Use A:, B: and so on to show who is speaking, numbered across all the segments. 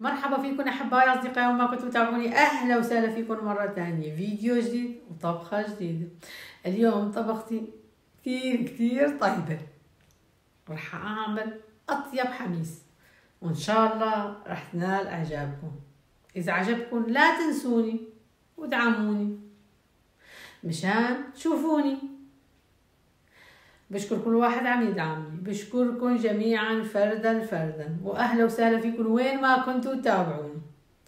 A: مرحبا فيكم احبائي اصدقائي وما كنتم تتابعوني اهلا وسهلا فيكم مره ثانيه فيديو جديد وطبخه جديده اليوم طبختي كثير كثير طيبه راح اعمل اطيب حميس وان شاء الله راح تنال اعجابكم اذا عجبكم لا تنسوني ودعموني مشان تشوفوني بشكر كل واحد عم يدعمني بشكركم جميعا فردا فردا واهلا وسهلا فيكم وين ما كنتوا تتابعوني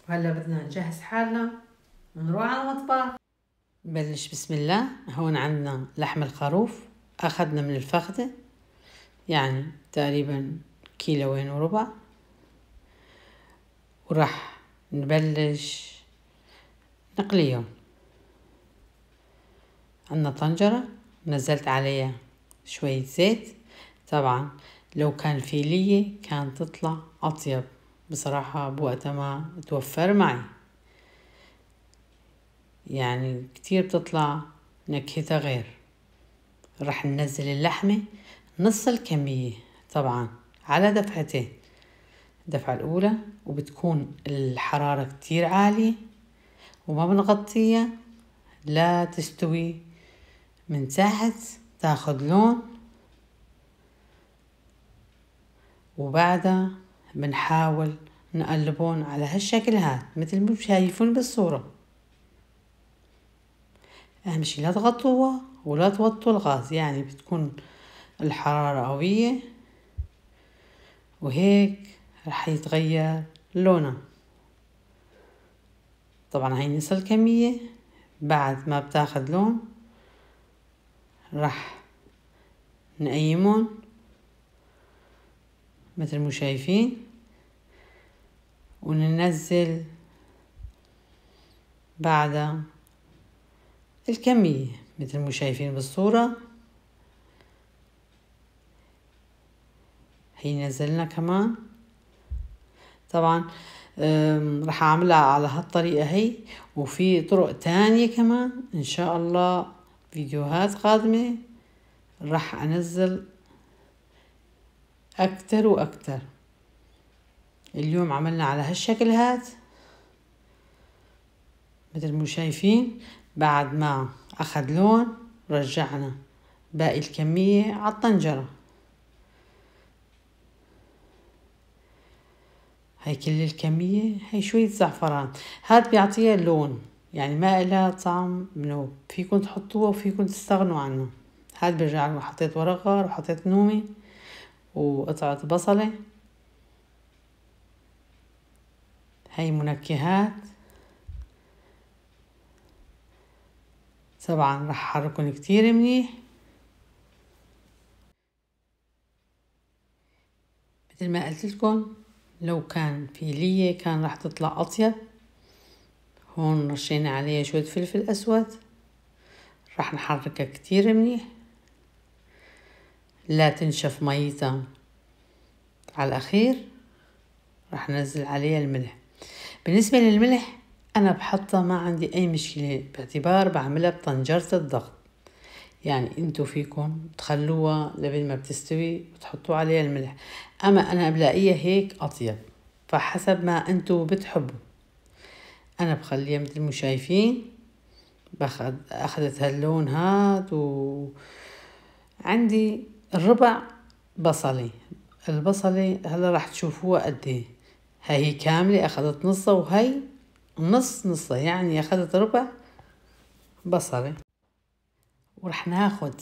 A: وهلا بدنا نجهز حالنا ونروح على المطبخ بلش بسم الله هون عندنا لحم الخروف اخذنا من الفخده يعني تقريبا كيلوين وربع وراح نبلش نقليهم عندنا طنجره نزلت عليها شوية زيت طبعا لو كان في لية كان تطلع أطيب بصراحة بوقتها ما توفر معي يعني كتير بتطلع نكهتها غير رح ننزل اللحمة نص الكمية طبعا على دفعتين الدفعة الأولى وبتكون الحرارة كتير عالية وما بنغطيها لا تستوي من تحت تاخد لون وبعدها بنحاول نقلبون على هالشكل هاد مثل ما شايفون بالصورة أهم شي لا تغطوها ولا توطوا الغاز يعني بتكون الحرارة قوية وهيك رح يتغير لونها طبعا هي نفس الكمية بعد ما بتاخد لون راح نقيمهم مثل ما شايفين وننزل بعد الكمية مثل ما شايفين بالصورة هي نزلنا كمان طبعا رح اعملها على هالطريقة هي وفي طرق تانية كمان ان شاء الله فيديوهات قادمة راح أنزل أكتر وأكتر اليوم عملنا على هالشكل هاد مثل ما شايفين بعد ما أخذ لون رجعنا باقي الكمية على الطنجرة هاي كل الكمية هاي شوية زعفران هاد بيعطيها لون يعني ما لها طعم منوب فيكن تحطوها وفيكن تستغنوا عنه هاد برجع حطيت ورقه وحطيت نومي وقطعة بصلة هاي منكهات طبعا رح حركن كتير منيح مثل ما قلت لكم لو كان في لية كان رح تطلع أطيب هون رشينا عليها شوية فلفل أسود راح نحركها كتير منيح لا تنشف ميتها على الأخير راح ننزل عليها الملح بالنسبة للملح أنا بحطها ما عندي أي مشكلة باعتبار بعملها بطنجرة الضغط يعني انتو فيكم تخلوها لبين ما بتستوي وتحطوا عليها الملح أما أنا بلاقيها هيك أطيب فحسب ما انتو بتحبوا انا بخليها مثل ما شايفين باخذ اخذت هاللون هاد و عندي ربع بصلي البصلي هلا راح تشوفوها قد ايه هاي هي كاملة اخذت نصها وهي نص نصها يعني اخذت ربع بصلي ورح ناخد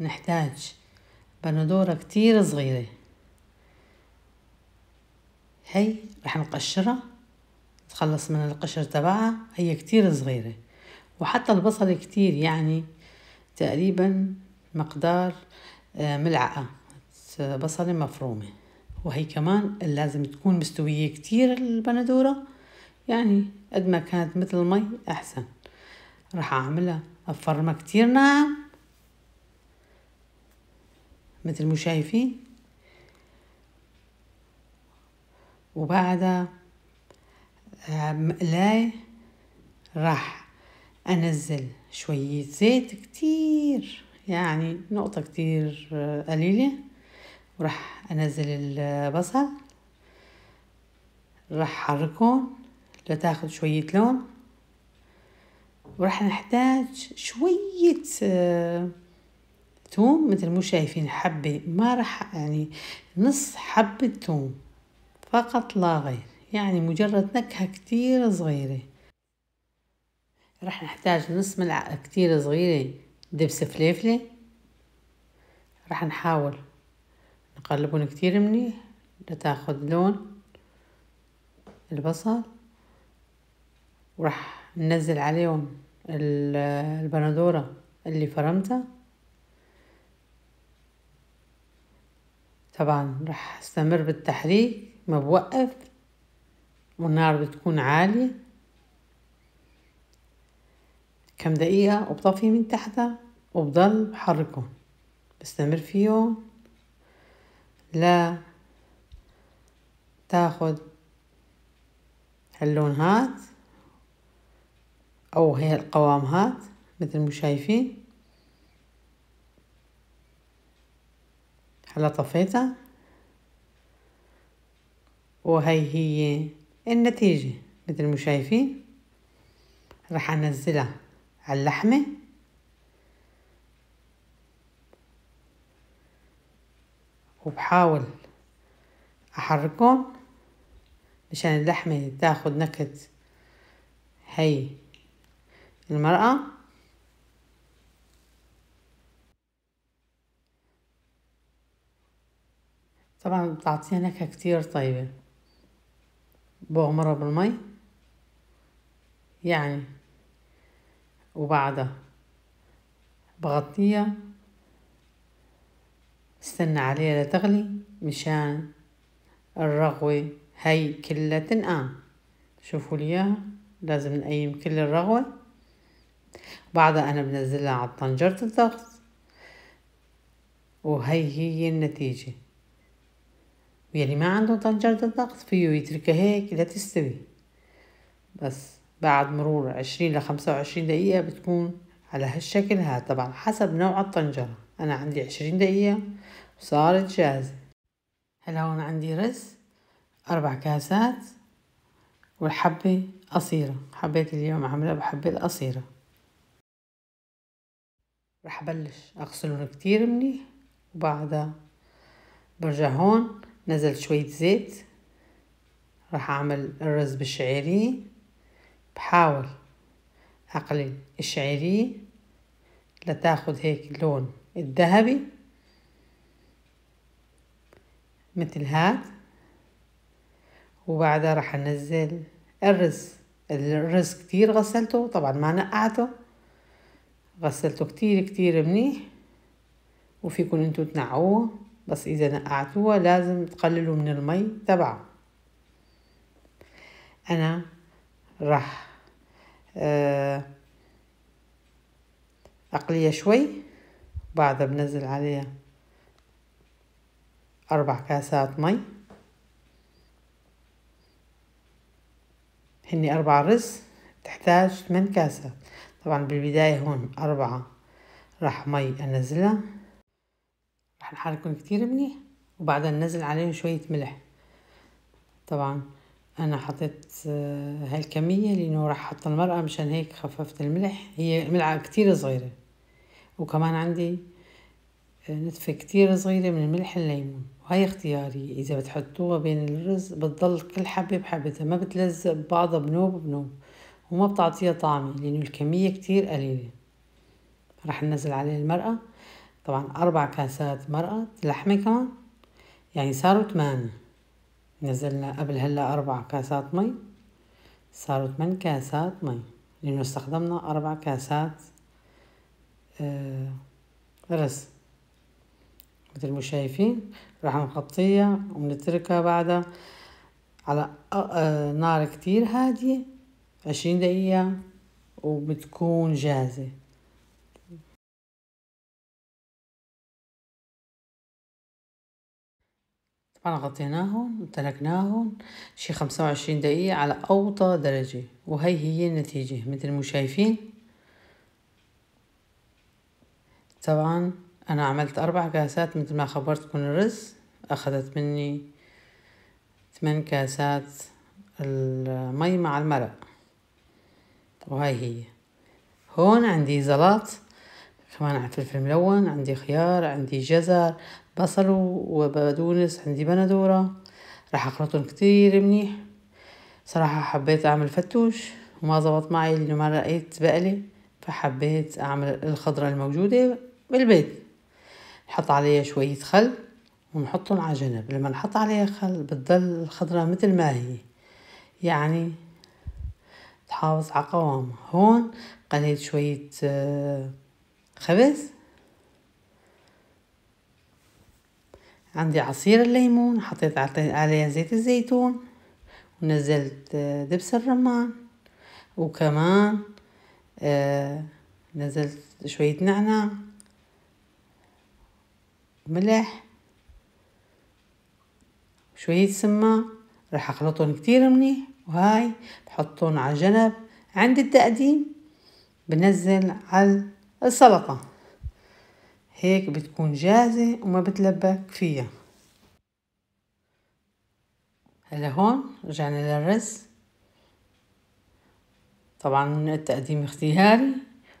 A: نحتاج بندورة كتير صغيرة هي رح نقشرها تخلص من القشر تبعها هي كتير صغيرة وحتى البصل كتير يعني تقريبا مقدار آه، ملعقة بصلة مفرومة وهي كمان لازم تكون مستوية كتير البندورة يعني قد ما كانت مثل المي أحسن راح أعملها أفرمة كتير ناعم مثل ما شايفين وبعدها مقلاي راح انزل شوية زيت كتير يعني نقطة كتير آه، قليلة وراح انزل البصل راح حركهم لتاخد شوية لون وراح نحتاج شوية ثوم آه، مثل مو شايفين حبة ما راح يعني نص حبة ثوم فقط لا غير يعني مجرد نكهة كتير صغيرة رح نحتاج نص ملعقة كتير صغيرة دبس فليفلة رح نحاول نقلبهم كتير منيح لتاخد لون البصل ورح ننزل عليهم البندورة اللي فرمتها طبعا رح استمر بالتحريك ما بوقف والنار بتكون عالية كم دقيقة وبطفي من تحتها وبضل بحركه بستمر فيه لا تاخد هاللون هات أو هي القوام هات مثل ما شايفين هلا طفيتها وهي هي النتيجة مثل ما شايفين راح انزلها على اللحمة وبحاول احركهم مشان اللحمة تاخد نكهة هي المرأة طبعا بتعطيها نكهة كتير طيبة بغمرها بالمي يعني وبعدها بغطيها استنى عليها لتغلي مشان الرغوة هي كلها تنقام شوفوا لي لازم نقيم كل الرغوة بعدها أنا بنزلها على طنجرة الضغط وهي هي النتيجة ويلي يعني ما عنده طنجرة الضغط فيه يتركها هيك لا تستوي بس بعد مرور عشرين لخمسة وعشرين دقيقة بتكون على هالشكل هاد طبعا حسب نوع الطنجرة أنا عندي عشرين دقيقة وصارت جاهزة هلا هون عندي رز أربع كاسات والحبة قصيرة حبيت اليوم عملها بحبة القصيرة رح بلش أغسلهم كتير منيح وبعدها برجع هون نزل شوية زيت راح أعمل الرز بالشعيري بحاول أقلل الشعيري لتاخد هيك اللون الذهبي مثل هاد وبعدها راح أنزل الرز الرز كتير غسلته طبعا ما نقعته غسلته كتير كتير منيح وفيكن انتو تنعوه بس إذا نقعتوها لازم تقللوا من المي تبعها أنا راح آه، أقليها شوي بعدها بنزل عليها أربع كاسات مي هني أربع رز تحتاج ثمان كاسات طبعا بالبداية هون أربعة راح مي أنزلها هنحركهم كتير منيح وبعدين ننزل عليهم شوية ملح طبعا انا حطيت آه، هالكمية لانه راح احط المرأة مشان هيك خففت الملح هي ملعقة كتير صغيرة وكمان عندي آه، نتفة كتير صغيرة من الملح الليمون وهي اختياري إذا بتحطوها بين الرز بتضل كل حبة بحبتها ما بتلزق ببعضها بنوب بنوب وما بتعطيها طعمة لأنه الكمية كتير قليلة راح ننزل عليه المرأة طبعا أربع كاسات مرقة لحمة كمان يعني صاروا ثمانية نزلنا قبل هلا أربع كاسات مي صاروا ثمان كاسات مي لأنه استخدمنا أربع كاسات آه رز مثل ما شايفين راح نغطيها ونتركها بعدها على آه، نار كتير هادية عشرين دقيقة وبتكون جاهزة طبعا غطيناهن وتركناهن شي خمسة وعشرين دقيقة على أوطى درجة وهي هي النتيجة مثل ما شايفين طبعا أنا عملت أربع كاسات مثل ما خبرتكم الرز أخذت مني ثمان كاسات المي مع المرق وهاي هي هون عندي زلاط كمان على فلفل ملون عندي خيار عندي جزر بصل وبقدونس عندي بندورة راح اخلطهم كتير منيح صراحة حبيت اعمل فتوش وما زبط معي لانه ما لقيت بقلة فحبيت اعمل الخضرة الموجودة بالبيت نحط عليها شوية خل ونحطهم على جنب لما نحط عليها خل بتضل الخضرة مثل ما هي يعني تحافظ على قوامها هون قليت شوية آه خبز عندي عصير الليمون حطيت عليه زيت الزيتون ونزلت آه، دبس الرمان وكمان آه، نزلت شوية نعناع ملح شوية سماق راح أخلطهم كتير منيح وهاي بحطهم على جنب عند التقديم بنزل على السلطة هيك بتكون جاهزة وما بتلبك فيها هلا هون رجعنا للرز طبعا التقديم اختياري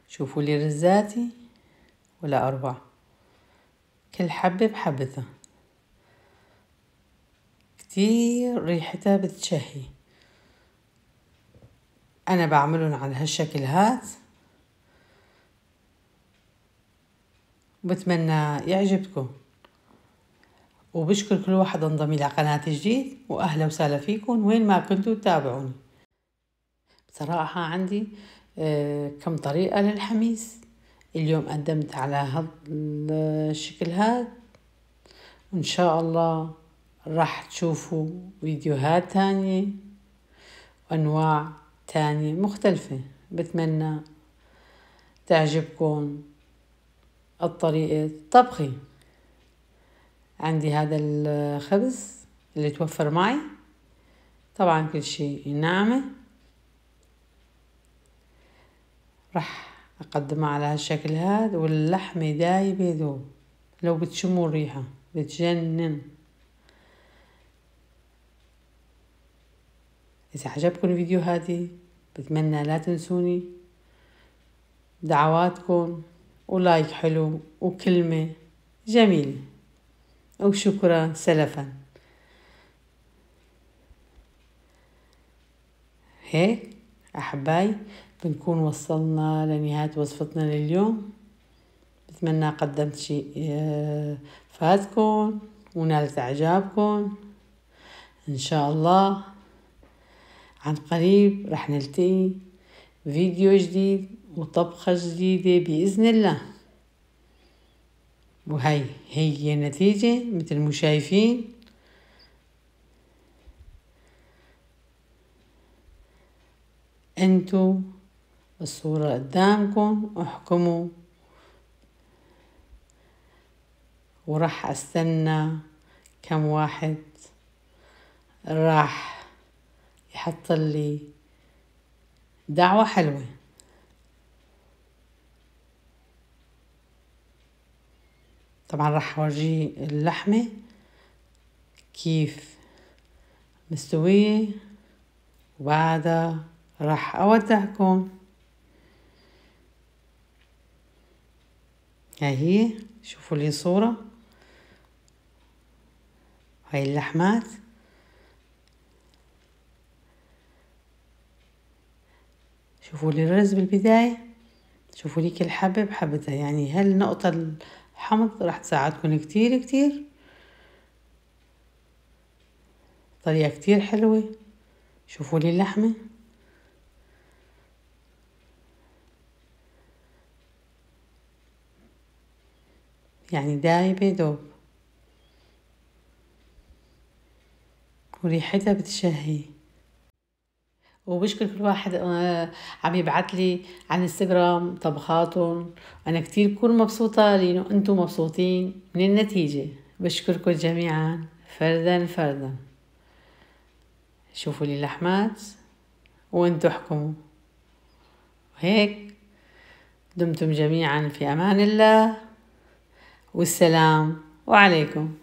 A: شوفوا لي رزاتي ولا أربع كل حبة بحبتها كتير ريحتها بتشهي أنا بعملهم على هالشكل هذا بتمنى يعجبكم وبشكر كل واحد انضم إلى قناة جديد وأهلا وسهلا فيكم وين ما كنتوا تتابعوني بصراحة عندي آه، كم طريقة للحميس اليوم قدمت على هذا الشكل هذا وإن شاء الله راح تشوفوا فيديوهات تانية وأنواع تانية مختلفة بتمنى تعجبكم الطريقة طبخي عندي هذا الخبز اللي توفر معي طبعا كل شيء ناعمة رح أقدمها على هالشكل هذا واللحمة دايبة ذوب لو بتشموا الريحة بتجنن إذا عجبكم الفيديو هذه بتمنى لا تنسوني دعواتكم ولايك حلو وكلمة جميلة أو شكرا سلفا هيك أحباي بنكون وصلنا لنهاية وصفتنا لليوم بتمنى قدمت شيء آه، فاتكم ونالت إعجابكم إن شاء الله عن قريب رح نلتقي فيديو جديد وطبخة جديدة بإذن الله وهي هي النتيجة مثل ما شايفين انتو الصورة قدامكم احكموا وراح استنى كم واحد راح يحط لي دعوة حلوة طبعا راح اورجيه اللحمة كيف مستوية وبعدها راح اودعكم هاي هي شوفوا لي صورة هاي اللحمات شوفوا لي الرز بالبداية شوفوا لي كل حبة بحبتها يعني هالنقطة الحمض راح تساعدكم كتير كتير طريقة كتير حلوة شوفوا لي اللحمة يعني دايبة دوب وريحتها بتشهي وبشكر كل واحد آه، عم يبعت لي على انستغرام طبخاتهم انا كتير بكون مبسوطه لانه انتم مبسوطين من النتيجه بشكركم جميعا فردا فردا شوفوا لي اللحمات وانتو احكموا وهيك دمتم جميعا في امان الله والسلام وعليكم